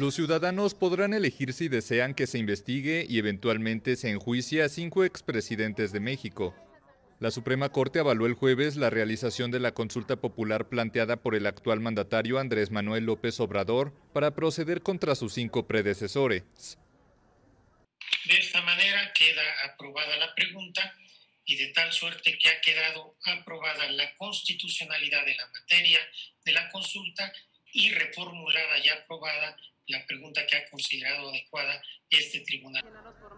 Los ciudadanos podrán elegir si desean que se investigue y eventualmente se enjuicie a cinco expresidentes de México. La Suprema Corte avaló el jueves la realización de la consulta popular planteada por el actual mandatario Andrés Manuel López Obrador para proceder contra sus cinco predecesores. De esta manera queda aprobada la pregunta y de tal suerte que ha quedado aprobada la constitucionalidad de la materia de la consulta y reformulada y aprobada la pregunta que ha considerado adecuada este tribunal.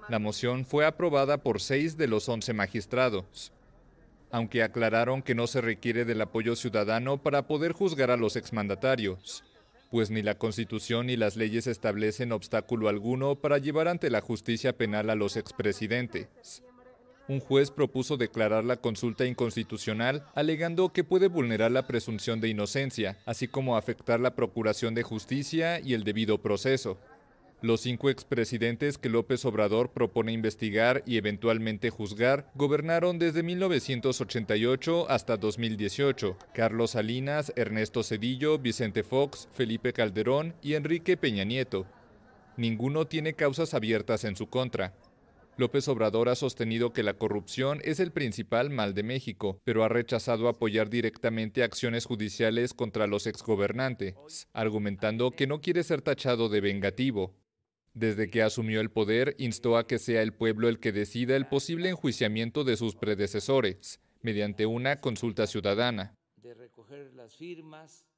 La moción fue aprobada por seis de los once magistrados, aunque aclararon que no se requiere del apoyo ciudadano para poder juzgar a los exmandatarios, pues ni la Constitución ni las leyes establecen obstáculo alguno para llevar ante la justicia penal a los expresidentes un juez propuso declarar la consulta inconstitucional, alegando que puede vulnerar la presunción de inocencia, así como afectar la procuración de justicia y el debido proceso. Los cinco expresidentes que López Obrador propone investigar y eventualmente juzgar gobernaron desde 1988 hasta 2018. Carlos Salinas, Ernesto Cedillo, Vicente Fox, Felipe Calderón y Enrique Peña Nieto. Ninguno tiene causas abiertas en su contra. López Obrador ha sostenido que la corrupción es el principal mal de México, pero ha rechazado apoyar directamente acciones judiciales contra los exgobernantes, argumentando que no quiere ser tachado de vengativo. Desde que asumió el poder, instó a que sea el pueblo el que decida el posible enjuiciamiento de sus predecesores, mediante una consulta ciudadana. De recoger las firmas